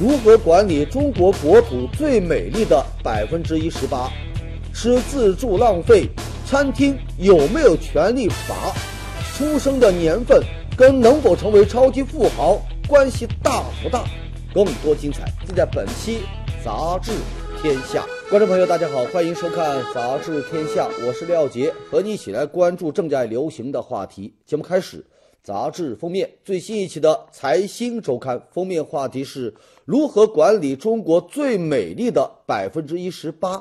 如何管理中国国土最美丽的百分之一十八？吃自助浪费，餐厅有没有权利罚？出生的年份跟能否成为超级富豪关系大不大？更多精彩尽在本期《杂志天下》。观众朋友，大家好，欢迎收看《杂志天下》，我是廖杰，和你一起来关注正在流行的话题。节目开始。杂志封面最新一期的《财新周刊》封面话题是如何管理中国最美丽的百分之一十八？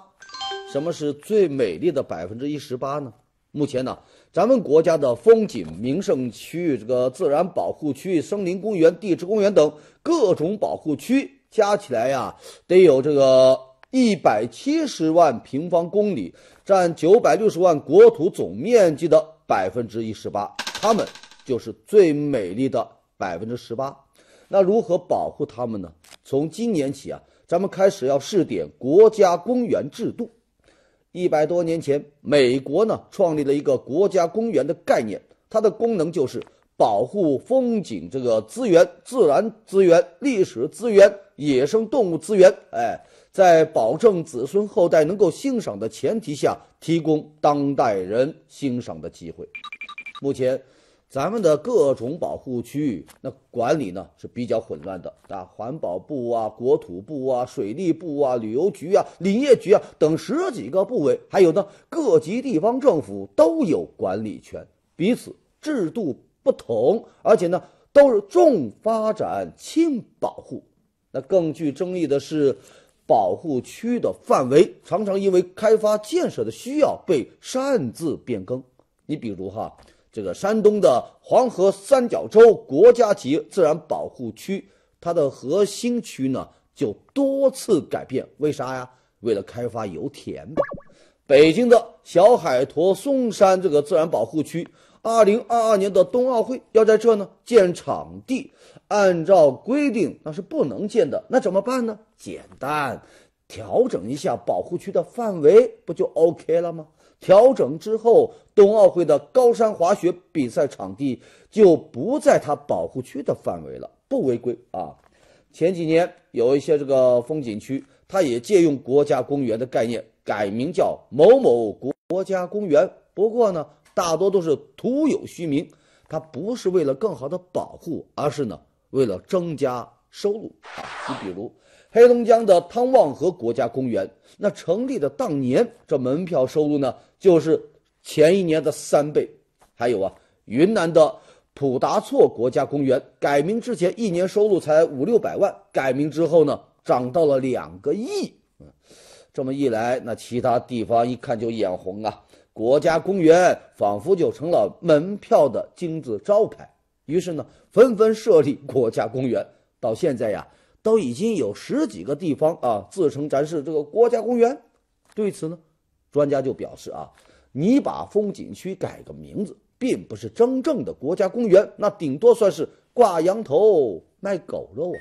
什么是最美丽的百分之一十八呢？目前呢，咱们国家的风景名胜区、这个自然保护区、森林公园、地质公园等各种保护区加起来呀，得有这个一百七十万平方公里，占九百六十万国土总面积的百分之一十八。他们。就是最美丽的百分之十八，那如何保护它们呢？从今年起啊，咱们开始要试点国家公园制度。一百多年前，美国呢创立了一个国家公园的概念，它的功能就是保护风景这个资源、自然资源、历史资源、野生动物资源。哎，在保证子孙后代能够欣赏的前提下，提供当代人欣赏的机会。目前。咱们的各种保护区，那管理呢是比较混乱的啊，环保部啊、国土部啊、水利部啊、旅游局啊、林业局啊等十几个部委，还有呢各级地方政府都有管理权，彼此制度不同，而且呢都是重发展轻保护。那更具争议的是，保护区的范围常常因为开发建设的需要被擅自变更。你比如哈。这个山东的黄河三角洲国家级自然保护区，它的核心区呢就多次改变，为啥呀？为了开发油田。北京的小海坨松山这个自然保护区，二零二二年的冬奥会要在这呢建场地，按照规定那是不能建的，那怎么办呢？简单，调整一下保护区的范围，不就 OK 了吗？调整之后。冬奥会的高山滑雪比赛场地就不在它保护区的范围了，不违规啊。前几年有一些这个风景区，它也借用国家公园的概念改名叫某某国国家公园，不过呢，大多都是徒有虚名。它不是为了更好的保护，而是呢为了增加收入啊。你比如黑龙江的汤旺河国家公园，那成立的当年，这门票收入呢就是。前一年的三倍，还有啊，云南的普达措国家公园改名之前，一年收入才五六百万，改名之后呢，涨到了两个亿。嗯，这么一来，那其他地方一看就眼红啊，国家公园仿佛就成了门票的金字招牌。于是呢，纷纷设立国家公园。到现在呀，都已经有十几个地方啊，自称咱是这个国家公园。对此呢，专家就表示啊。你把风景区改个名字，并不是真正的国家公园，那顶多算是挂羊头卖狗肉。啊。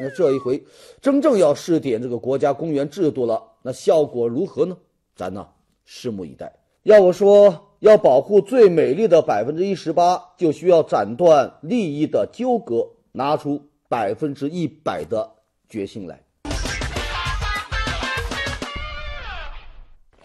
那这一回真正要试点这个国家公园制度了，那效果如何呢？咱呢拭目以待。要我说，要保护最美丽的百分之一十八，就需要斩断利益的纠葛，拿出百分之一百的决心来。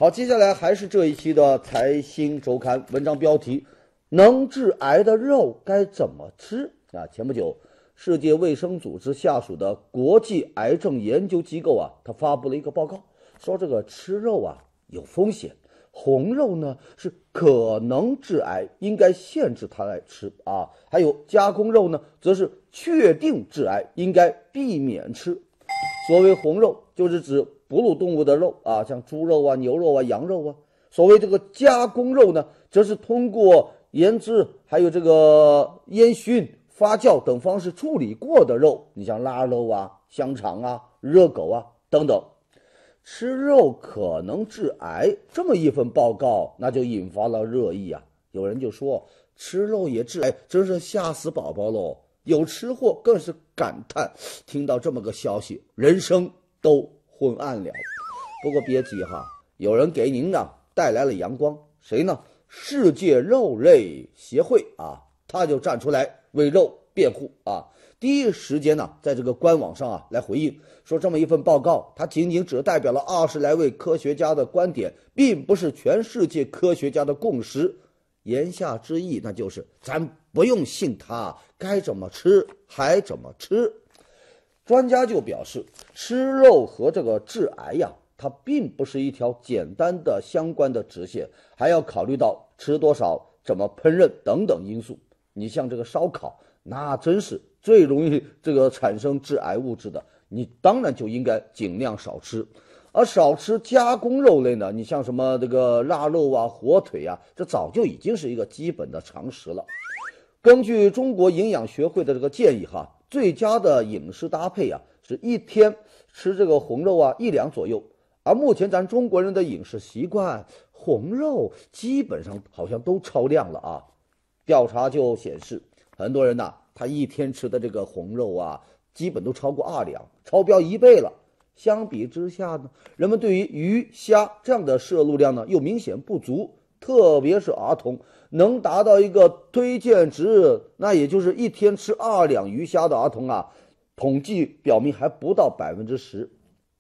好，接下来还是这一期的财新周刊文章标题：能致癌的肉该怎么吃啊？前不久，世界卫生组织下属的国际癌症研究机构啊，它发布了一个报告，说这个吃肉啊有风险，红肉呢是可能致癌，应该限制它来吃啊，还有加工肉呢，则是确定致癌，应该避免吃。所谓红肉，就是指。哺乳动物的肉啊，像猪肉啊、牛肉啊、羊肉啊，所谓这个加工肉呢，则是通过腌制、还有这个烟熏、发酵等方式处理过的肉。你像腊肉啊、香肠啊、热狗啊等等，吃肉可能致癌，这么一份报告那就引发了热议啊。有人就说吃肉也致癌，真是吓死宝宝喽！有吃货更是感叹，听到这么个消息，人生都……昏暗了，不过别急哈，有人给您呢带来了阳光，谁呢？世界肉类协会啊，他就站出来为肉辩护啊，第一时间呢在这个官网上啊来回应，说这么一份报告，它仅仅只代表了二十来位科学家的观点，并不是全世界科学家的共识，言下之意那就是咱不用信他，该怎么吃还怎么吃。专家就表示，吃肉和这个致癌呀，它并不是一条简单的相关的直线，还要考虑到吃多少、怎么烹饪等等因素。你像这个烧烤，那真是最容易这个产生致癌物质的，你当然就应该尽量少吃。而少吃加工肉类呢，你像什么这个腊肉啊、火腿啊，这早就已经是一个基本的常识了。根据中国营养学会的这个建议哈。最佳的饮食搭配啊，是一天吃这个红肉啊一两左右。而目前咱中国人的饮食习惯，红肉基本上好像都超量了啊。调查就显示，很多人呐，他一天吃的这个红肉啊，基本都超过二两，超标一倍了。相比之下呢，人们对于鱼虾这样的摄入量呢，又明显不足，特别是儿童。能达到一个推荐值，那也就是一天吃二两鱼虾的儿童啊，统计表明还不到百分之十，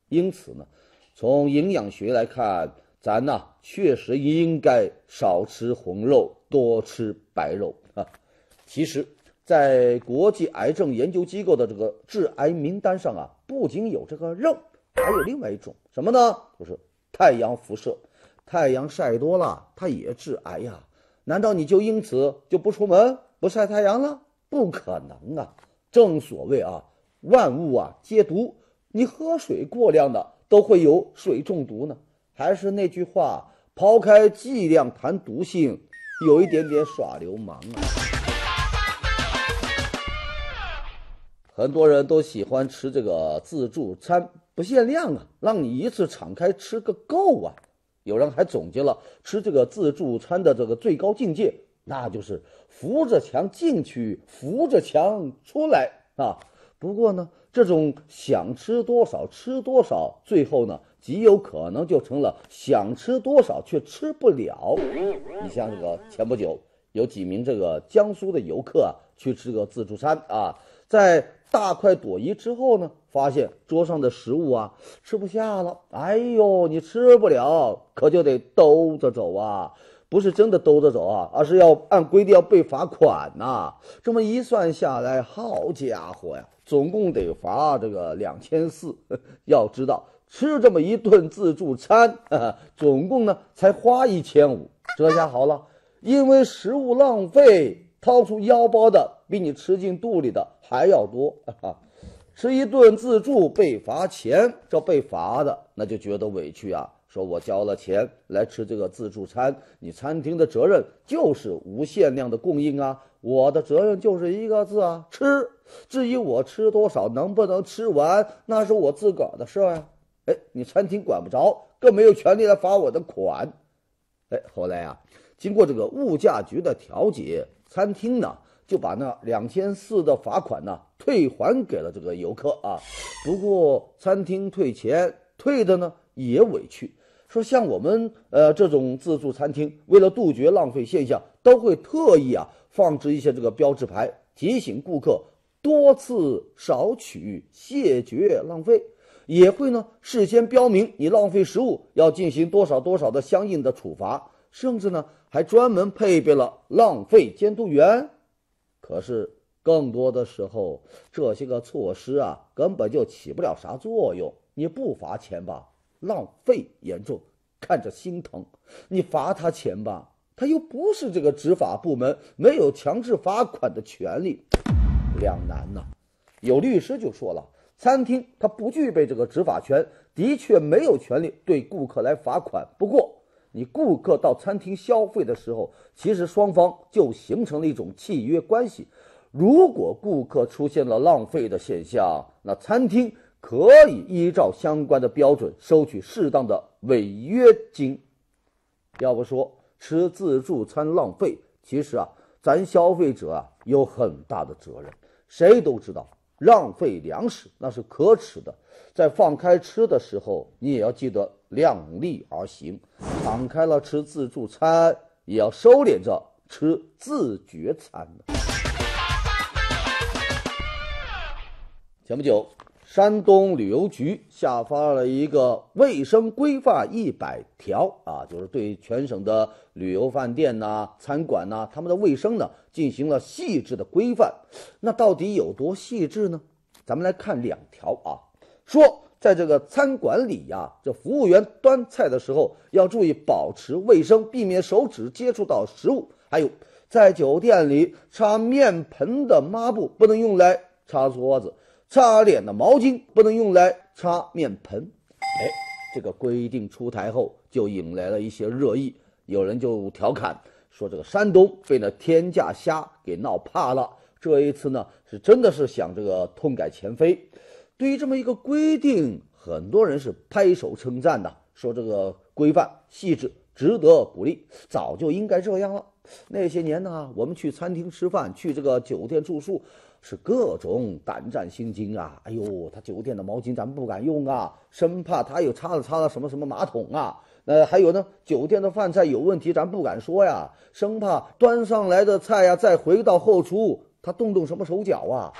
因此呢，从营养学来看，咱呢确实应该少吃红肉，多吃白肉啊。其实，在国际癌症研究机构的这个致癌名单上啊，不仅有这个肉，还有另外一种什么呢？就是太阳辐射，太阳晒多了它也致癌呀。难道你就因此就不出门不晒太阳了？不可能啊！正所谓啊，万物啊皆毒，你喝水过量的都会有水中毒呢。还是那句话，抛开剂量谈毒性，有一点点耍流氓啊！很多人都喜欢吃这个自助餐，不限量啊，让你一次敞开吃个够啊！有人还总结了吃这个自助餐的这个最高境界，那就是扶着墙进去，扶着墙出来啊。不过呢，这种想吃多少吃多少，最后呢，极有可能就成了想吃多少却吃不了。你像这个前不久有几名这个江苏的游客啊，去吃个自助餐啊，在大快朵颐之后呢。发现桌上的食物啊，吃不下了。哎呦，你吃不了，可就得兜着走啊！不是真的兜着走啊，而是要按规定要被罚款呐。这么一算下来，好家伙呀，总共得罚这个两千四。要知道，吃这么一顿自助餐，总共呢才花一千五。这下好了，因为食物浪费，掏出腰包的比你吃进肚里的还要多。哈 哈吃一顿自助被罚钱，这被罚的那就觉得委屈啊！说我交了钱来吃这个自助餐，你餐厅的责任就是无限量的供应啊，我的责任就是一个字啊，吃。至于我吃多少，能不能吃完，那是我自个儿的事呀。哎，你餐厅管不着，更没有权利来罚我的款。哎，后来啊，经过这个物价局的调解，餐厅呢。就把那两千四的罚款呢退还给了这个游客啊。不过餐厅退钱退的呢也委屈，说像我们呃这种自助餐厅，为了杜绝浪费现象，都会特意啊放置一些这个标志牌，提醒顾客多次少取，谢绝浪费。也会呢事先标明，你浪费食物要进行多少多少的相应的处罚，甚至呢还专门配备了浪费监督员。可是，更多的时候，这些个措施啊，根本就起不了啥作用。你不罚钱吧，浪费严重，看着心疼；你罚他钱吧，他又不是这个执法部门，没有强制罚款的权利，两难呐。有律师就说了，餐厅他不具备这个执法权，的确没有权利对顾客来罚款。不过，你顾客到餐厅消费的时候，其实双方就形成了一种契约关系。如果顾客出现了浪费的现象，那餐厅可以依照相关的标准收取适当的违约金。要不说吃自助餐浪费，其实啊，咱消费者啊有很大的责任。谁都知道。浪费粮食那是可耻的，在放开吃的时候，你也要记得量力而行；敞开了吃自助餐，也要收敛着吃自觉餐。前不久，山东旅游局下发了一个卫生规范一百条啊，就是对全省的旅游饭店呐、餐馆呐，他们的卫生呢。进行了细致的规范，那到底有多细致呢？咱们来看两条啊，说在这个餐馆里呀，这服务员端菜的时候要注意保持卫生，避免手指接触到食物。还有，在酒店里擦面盆的抹布不能用来擦桌子，擦脸的毛巾不能用来擦面盆。哎，这个规定出台后就引来了一些热议，有人就调侃。说这个山东被那天价虾给闹怕了，这一次呢是真的是想这个痛改前非。对于这么一个规定，很多人是拍手称赞的，说这个规范细致，值得鼓励，早就应该这样了。那些年呢，我们去餐厅吃饭，去这个酒店住宿，是各种胆战心惊啊！哎呦，他酒店的毛巾咱们不敢用啊，生怕他有擦了擦了什么什么马桶啊。那还有呢，酒店的饭菜有问题，咱不敢说呀，生怕端上来的菜呀，再回到后厨，他动动什么手脚啊。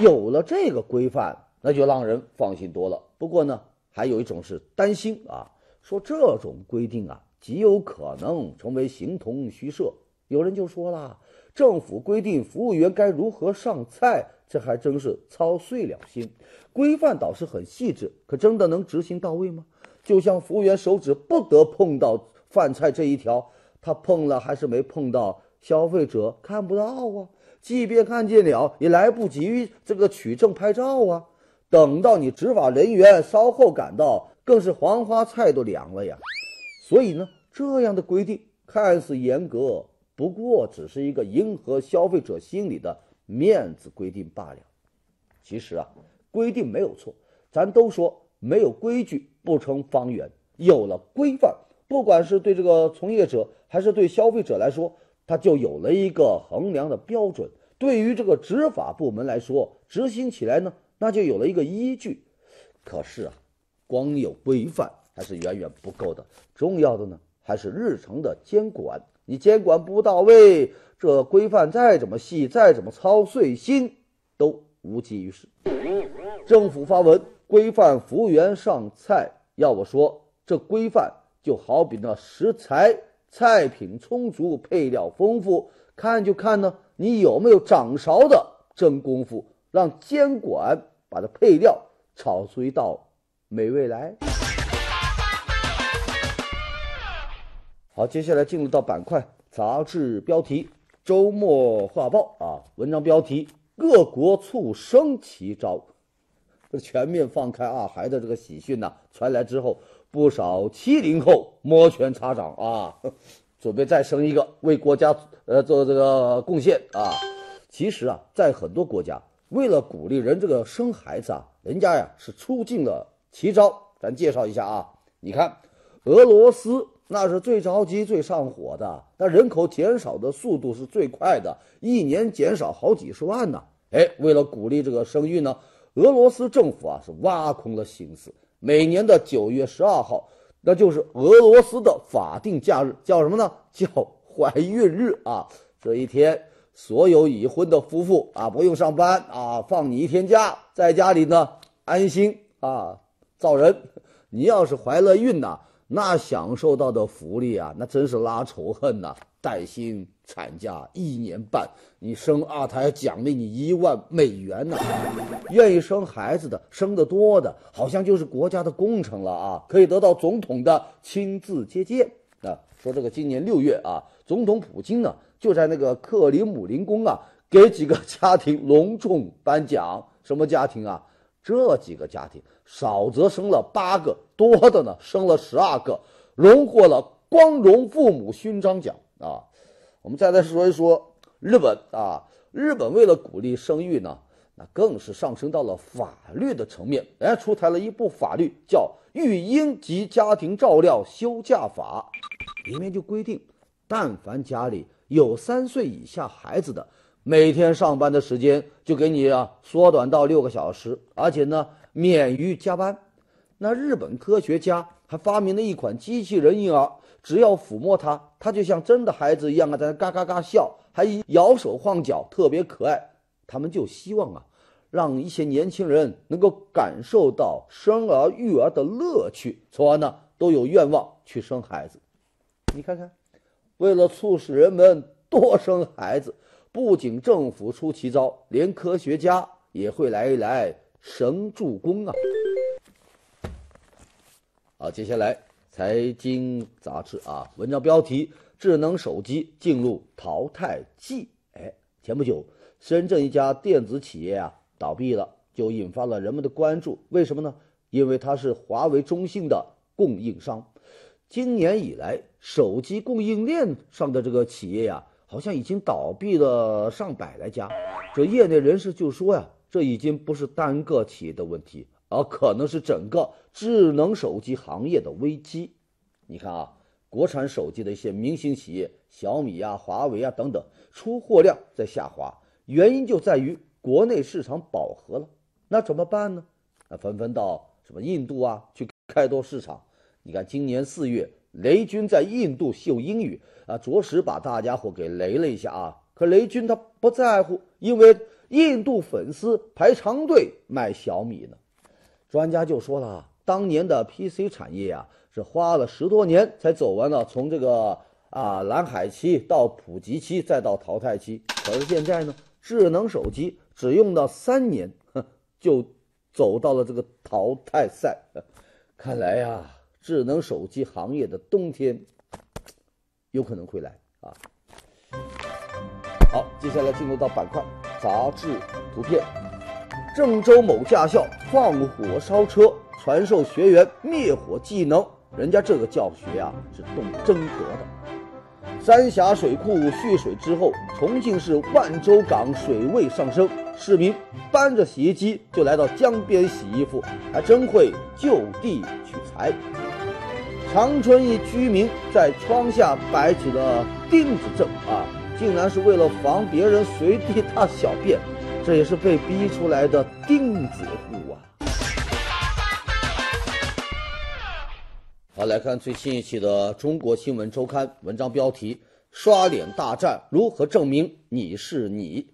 有了这个规范，那就让人放心多了。不过呢，还有一种是担心啊，说这种规定啊，极有可能成为形同虚设。有人就说了，政府规定服务员该如何上菜，这还真是操碎了心。规范倒是很细致，可真的能执行到位吗？就像服务员手指不得碰到饭菜这一条，他碰了还是没碰到，消费者看不到啊。即便看见了，也来不及这个取证拍照啊。等到你执法人员稍后赶到，更是黄花菜都凉了呀。所以呢，这样的规定看似严格，不过只是一个迎合消费者心理的面子规定罢了。其实啊，规定没有错，咱都说没有规矩。不成方圆，有了规范，不管是对这个从业者，还是对消费者来说，他就有了一个衡量的标准。对于这个执法部门来说，执行起来呢，那就有了一个依据。可是啊，光有规范还是远远不够的，重要的呢还是日常的监管。你监管不到位，这规范再怎么细，再怎么操碎心，都无济于事。政府发文。规范服务员上菜，要我说，这规范就好比那食材菜品充足，配料丰富，看就看呢，你有没有掌勺的真功夫，让监管把它配料炒出一道美味来。好，接下来进入到板块，杂志标题《周末画报》啊，文章标题：各国促生奇招。全面放开二孩的这个喜讯呢传来之后，不少七零后摩拳擦掌啊，准备再生一个为国家呃做这个贡献啊。其实啊，在很多国家，为了鼓励人这个生孩子啊，人家呀是出尽了奇招。咱介绍一下啊，你看，俄罗斯那是最着急、最上火的，那人口减少的速度是最快的，一年减少好几十万呢。哎，为了鼓励这个生育呢。俄罗斯政府啊是挖空了心思，每年的九月十二号，那就是俄罗斯的法定假日，叫什么呢？叫怀孕日啊！这一天，所有已婚的夫妇啊不用上班啊，放你一天假，在家里呢安心啊造人。你要是怀了孕呐，那享受到的福利啊，那真是拉仇恨呐。带薪产假一年半，你生二胎奖励你一万美元呢。愿意生孩子的，生的多的，好像就是国家的工程了啊，可以得到总统的亲自接见啊。说这个今年六月啊，总统普京呢就在那个克里姆林宫啊，给几个家庭隆重颁奖。什么家庭啊？这几个家庭，少则生了八个多的呢，生了十二个，荣获了光荣父母勋章奖。啊，我们再来说一说日本啊，日本为了鼓励生育呢，那更是上升到了法律的层面，哎，出台了一部法律叫《育婴及家庭照料休假法》，里面就规定，但凡家里有三岁以下孩子的，每天上班的时间就给你啊缩短到六个小时，而且呢免于加班。那日本科学家还发明了一款机器人婴儿。只要抚摸它，它就像真的孩子一样啊，在那嘎嘎嘎笑，还摇手晃脚，特别可爱。他们就希望啊，让一些年轻人能够感受到生儿育儿的乐趣，从而呢都有愿望去生孩子。你看看，为了促使人们多生孩子，不仅政府出奇招，连科学家也会来一来神助攻啊。好，接下来。财经杂志啊，文章标题：智能手机进入淘汰季。哎，前不久深圳一家电子企业啊倒闭了，就引发了人们的关注。为什么呢？因为它是华为、中兴的供应商。今年以来，手机供应链上的这个企业呀，好像已经倒闭了上百来家。这业内人士就说呀，这已经不是单个企业的问题。啊，可能是整个智能手机行业的危机。你看啊，国产手机的一些明星企业，小米啊、华为啊等等，出货量在下滑，原因就在于国内市场饱和了。那怎么办呢？那纷纷到什么印度啊去开拓市场。你看，今年四月，雷军在印度秀英语啊，着实把大家伙给雷了一下啊。可雷军他不在乎，因为印度粉丝排长队买小米呢。专家就说了，当年的 PC 产业啊，是花了十多年才走完了从这个啊蓝海期到普及期再到淘汰期。可是现在呢，智能手机只用到三年，就走到了这个淘汰赛。看来呀，智能手机行业的冬天有可能会来啊。好，接下来进入到板块、杂志、图片。郑州某驾校放火烧车，传授学员灭火技能。人家这个教学啊，是动真格的。三峡水库蓄水之后，重庆市万州港水位上升，市民搬着洗衣机就来到江边洗衣服，还真会就地取材。长春一居民在窗下摆起了钉子阵啊，竟然是为了防别人随地大小便。这也是被逼出来的钉子户啊！好，来看最新一期的《中国新闻周刊》文章标题：刷脸大战如何证明你是你？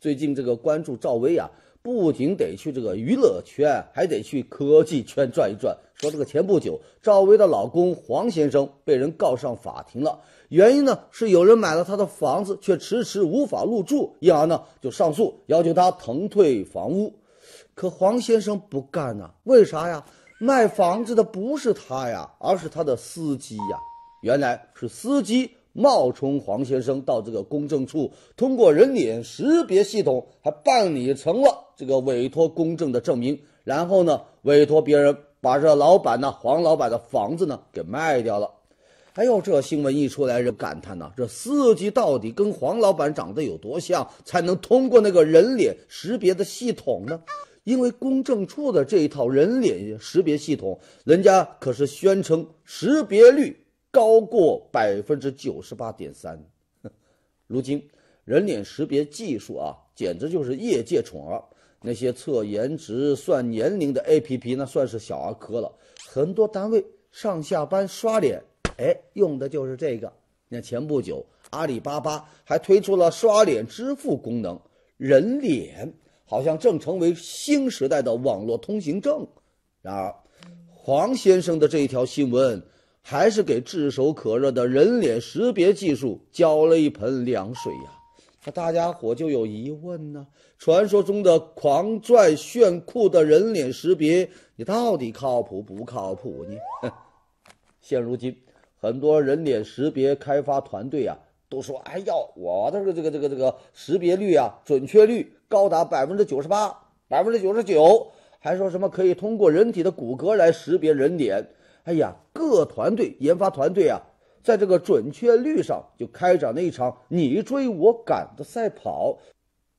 最近这个关注赵薇啊，不仅得去这个娱乐圈，还得去科技圈转一转。说这个前不久，赵薇的老公黄先生被人告上法庭了，原因呢是有人买了他的房子，却迟迟无法入住，因而呢就上诉要求他腾退房屋。可黄先生不干呐，为啥呀？卖房子的不是他呀，而是他的司机呀。原来是司机冒充黄先生到这个公证处，通过人脸识别系统，还办理成了这个委托公证的证明，然后呢委托别人。把这老板呢，黄老板的房子呢给卖掉了。哎呦，这新闻一出来，人感叹呐，这司机到底跟黄老板长得有多像，才能通过那个人脸识别的系统呢？因为公证处的这一套人脸识别系统，人家可是宣称识别率高过百分之九十八点三。如今，人脸识别技术啊，简直就是业界宠儿。那些测颜值、算年龄的 APP，那算是小儿科了。很多单位上下班刷脸，哎，用的就是这个。你看，前不久阿里巴巴还推出了刷脸支付功能，人脸好像正成为新时代的网络通行证。然而，黄先生的这一条新闻，还是给炙手可热的人脸识别技术浇了一盆凉水呀。大家伙就有疑问呢：传说中的狂拽炫酷的人脸识别，你到底靠谱不靠谱呢？现如今，很多人脸识别开发团队啊，都说：“哎呀，我的这个这个这个这个识别率啊，准确率高达百分之九十八、百分之九十九，还说什么可以通过人体的骨骼来识别人脸。”哎呀，各团队研发团队啊。在这个准确率上就开展了一场你追我赶的赛跑，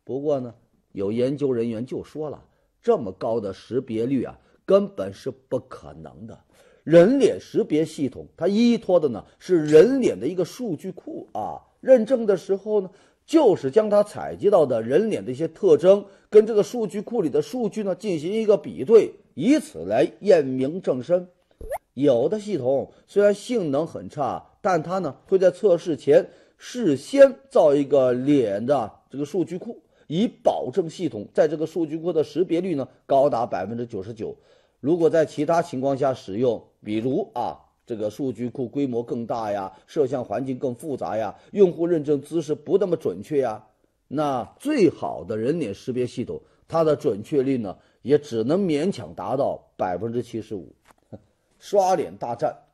不过呢，有研究人员就说了，这么高的识别率啊，根本是不可能的。人脸识别系统它依托的呢是人脸的一个数据库啊，认证的时候呢，就是将它采集到的人脸的一些特征跟这个数据库里的数据呢进行一个比对，以此来验明正身。有的系统虽然性能很差。但它呢会在测试前事先造一个脸的这个数据库，以保证系统在这个数据库的识别率呢高达百分之九十九。如果在其他情况下使用，比如啊这个数据库规模更大呀，摄像环境更复杂呀，用户认证姿势不那么准确呀，那最好的人脸识别系统它的准确率呢也只能勉强达到百分之七十五。刷脸大战。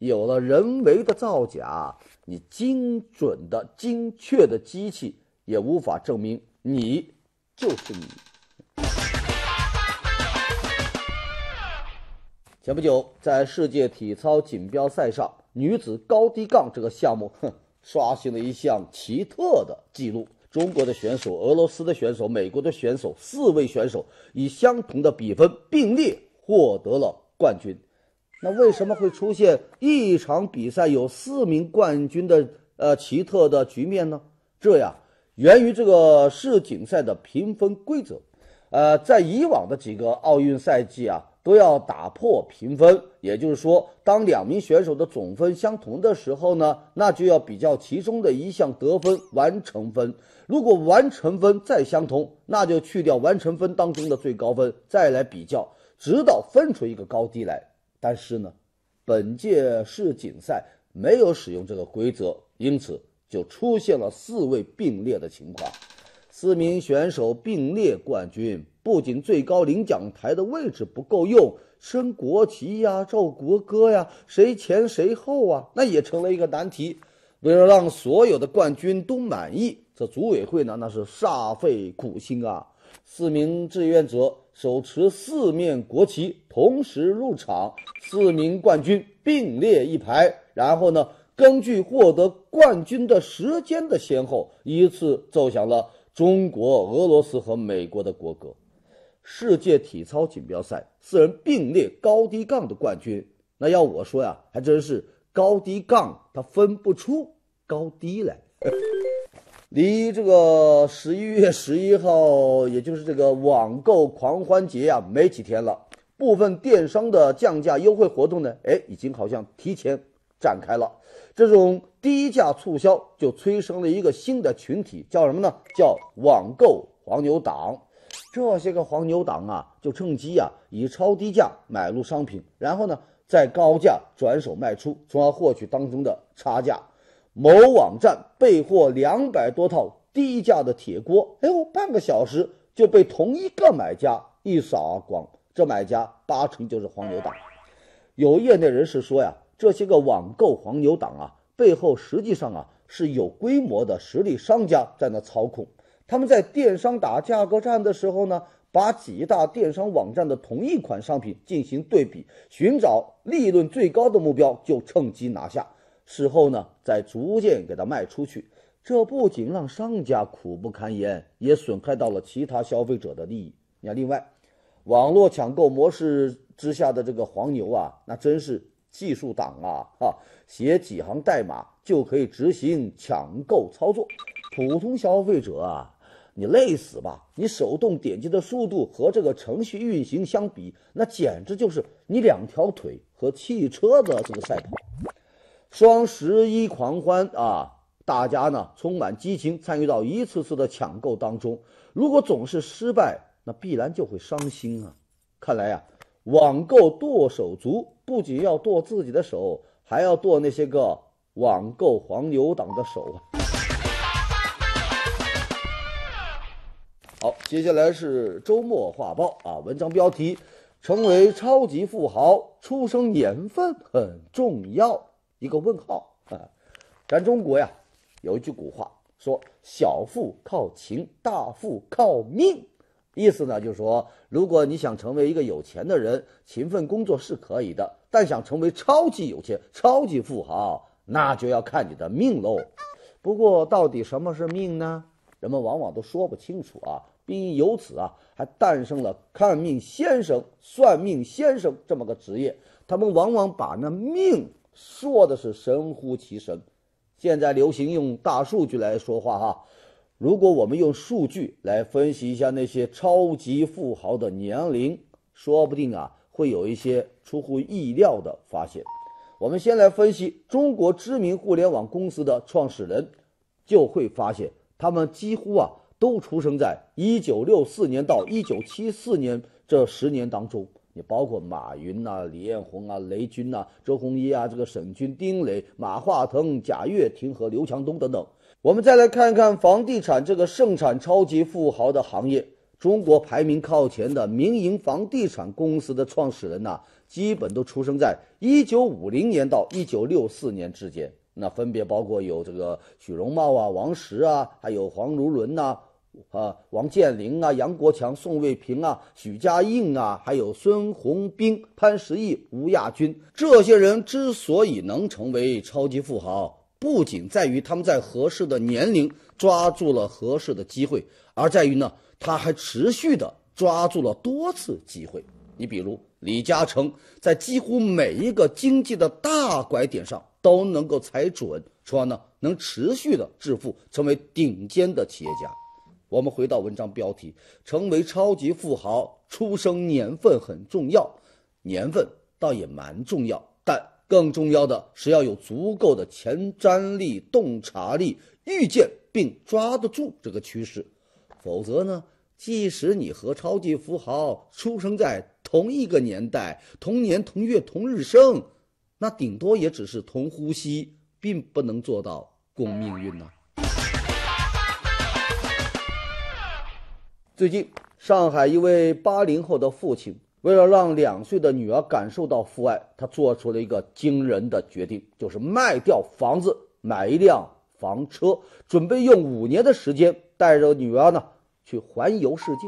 有了人为的造假，你精准的、精确的机器也无法证明你就是你。前不久，在世界体操锦标赛上，女子高低杠这个项目，哼，刷新了一项奇特的记录：中国的选手、俄罗斯的选手、美国的选手，四位选手以相同的比分并列获得了冠军。那为什么会出现一场比赛有四名冠军的呃奇特的局面呢？这呀，源于这个世锦赛的评分规则。呃，在以往的几个奥运赛季啊，都要打破评分，也就是说，当两名选手的总分相同的时候呢，那就要比较其中的一项得分完成分。如果完成分再相同，那就去掉完成分当中的最高分，再来比较，直到分出一个高低来。但是呢，本届世锦赛没有使用这个规则，因此就出现了四位并列的情况。四名选手并列冠军，不仅最高领奖台的位置不够用，升国旗呀、奏国歌呀，谁前谁后啊，那也成了一个难题。为了让所有的冠军都满意，这组委会呢，那是煞费苦心啊。四名志愿者。手持四面国旗同时入场，四名冠军并列一排。然后呢，根据获得冠军的时间的先后，依次奏响了中国、俄罗斯和美国的国歌。世界体操锦标赛四人并列高低杠的冠军，那要我说呀，还真是高低杠它分不出高低来。离这个十一月十一号，也就是这个网购狂欢节呀，没几天了。部分电商的降价优惠活动呢，哎，已经好像提前展开了。这种低价促销就催生了一个新的群体，叫什么呢？叫网购黄牛党。这些个黄牛党啊，就趁机啊，以超低价买入商品，然后呢，再高价转手卖出，从而获取当中的差价。某网站备货两百多套低价的铁锅，哎呦，半个小时就被同一个买家一扫而光。这买家八成就是黄牛党。有业内人士说呀，这些个网购黄牛党啊，背后实际上啊是有规模的实力商家在那操控。他们在电商打价格战的时候呢，把几大电商网站的同一款商品进行对比，寻找利润最高的目标，就趁机拿下。事后呢，再逐渐给它卖出去，这不仅让商家苦不堪言，也损害到了其他消费者的利益。你看，另外，网络抢购模式之下的这个黄牛啊，那真是技术党啊啊！写几行代码就可以执行抢购操作，普通消费者啊，你累死吧！你手动点击的速度和这个程序运行相比，那简直就是你两条腿和汽车的这个赛跑。双十一狂欢啊！大家呢充满激情参与到一次次的抢购当中。如果总是失败，那必然就会伤心啊！看来呀，网购剁手族不仅要剁自己的手，还要剁那些个网购黄牛党的手。啊。好，接下来是周末画报啊，文章标题：成为超级富豪，出生年份很重要。一个问号啊！咱中国呀，有一句古话，说“小富靠勤，大富靠命”。意思呢，就是说，如果你想成为一个有钱的人，勤奋工作是可以的；但想成为超级有钱、超级富豪，那就要看你的命喽。不过，到底什么是命呢？人们往往都说不清楚啊。并由此啊，还诞生了看命先生、算命先生这么个职业。他们往往把那命。说的是神乎其神，现在流行用大数据来说话哈。如果我们用数据来分析一下那些超级富豪的年龄，说不定啊会有一些出乎意料的发现。我们先来分析中国知名互联网公司的创始人，就会发现他们几乎啊都出生在1964年到1974年这十年当中。也包括马云呐、李彦宏啊、雷军呐、周鸿祎啊、这个沈军、丁磊、马化腾、贾跃亭和刘强东等等。我们再来看看房地产这个盛产超级富豪的行业，中国排名靠前的民营房地产公司的创始人呐，基本都出生在一九五零年到一九六四年之间。那分别包括有这个许荣茂啊、王石啊，还有黄如伦呐。啊，王健林啊，杨国强、宋卫平啊，许家印啊，还有孙宏斌、潘石屹、吴亚军，这些人之所以能成为超级富豪，不仅在于他们在合适的年龄抓住了合适的机会，而在于呢，他还持续的抓住了多次机会。你比如李嘉诚，在几乎每一个经济的大拐点上都能够踩准，从而呢，能持续的致富，成为顶尖的企业家。我们回到文章标题，成为超级富豪，出生年份很重要，年份倒也蛮重要，但更重要的是要有足够的前瞻力、洞察力，预见并抓得住这个趋势。否则呢，即使你和超级富豪出生在同一个年代、同年同月同日生，那顶多也只是同呼吸，并不能做到共命运呢。最近，上海一位八零后的父亲，为了让两岁的女儿感受到父爱，他做出了一个惊人的决定，就是卖掉房子，买一辆房车，准备用五年的时间带着女儿呢去环游世界。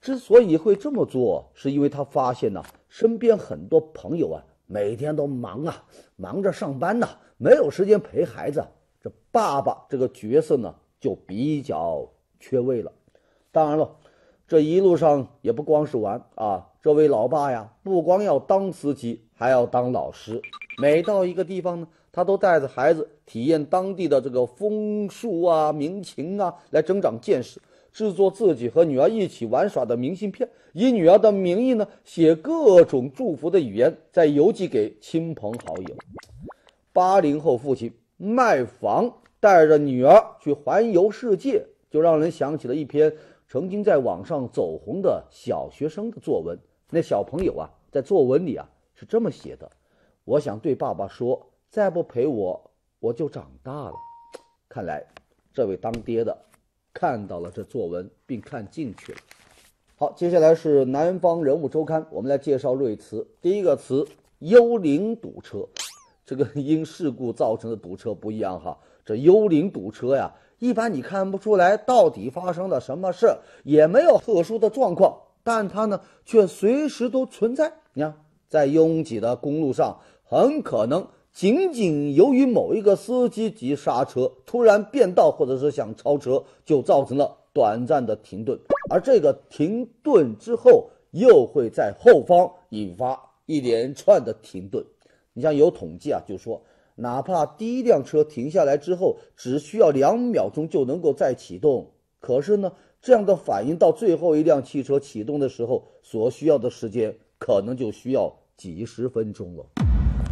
之所以会这么做，是因为他发现呢，身边很多朋友啊，每天都忙啊，忙着上班呢，没有时间陪孩子，这爸爸这个角色呢就比较缺位了。当然了，这一路上也不光是玩啊！这位老爸呀，不光要当司机，还要当老师。每到一个地方呢，他都带着孩子体验当地的这个风俗啊、民情啊，来增长见识。制作自己和女儿一起玩耍的明信片，以女儿的名义呢，写各种祝福的语言，再邮寄给亲朋好友。八零后父亲卖房，带着女儿去环游世界，就让人想起了一篇。曾经在网上走红的小学生的作文，那小朋友啊，在作文里啊是这么写的：“我想对爸爸说，再不陪我，我就长大了。”看来，这位当爹的看到了这作文并看进去了。好，接下来是《南方人物周刊》，我们来介绍睿词。第一个词“幽灵堵车”，这个因事故造成的堵车不一样哈，这“幽灵堵车”呀。一般你看不出来到底发生了什么事，也没有特殊的状况，但它呢却随时都存在。你看，在拥挤的公路上，很可能仅仅由于某一个司机急刹车、突然变道，或者是想超车，就造成了短暂的停顿，而这个停顿之后，又会在后方引发一连串的停顿。你像有统计啊，就说。哪怕第一辆车停下来之后只需要两秒钟就能够再启动，可是呢，这样的反应到最后一辆汽车启动的时候，所需要的时间可能就需要几十分钟了。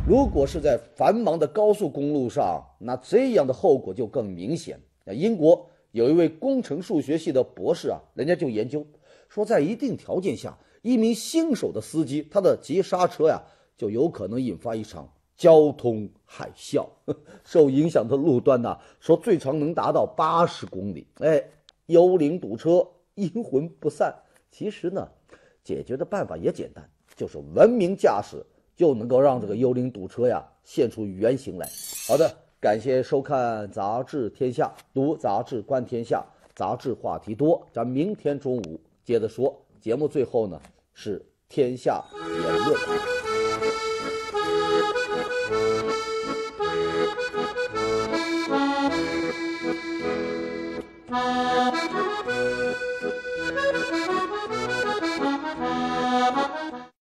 如果是在繁忙的高速公路上，那这样的后果就更明显。那英国有一位工程数学系的博士啊，人家就研究说，在一定条件下，一名新手的司机他的急刹车呀，就有可能引发一场。交通海啸，受影响的路段呢，说最长能达到八十公里。哎，幽灵堵车，阴魂不散。其实呢，解决的办法也简单，就是文明驾驶，就能够让这个幽灵堵车呀现出原形来。好的，感谢收看《杂志天下》，读杂志，观天下，杂志话题多。咱明天中午接着说。节目最后呢，是天下言论。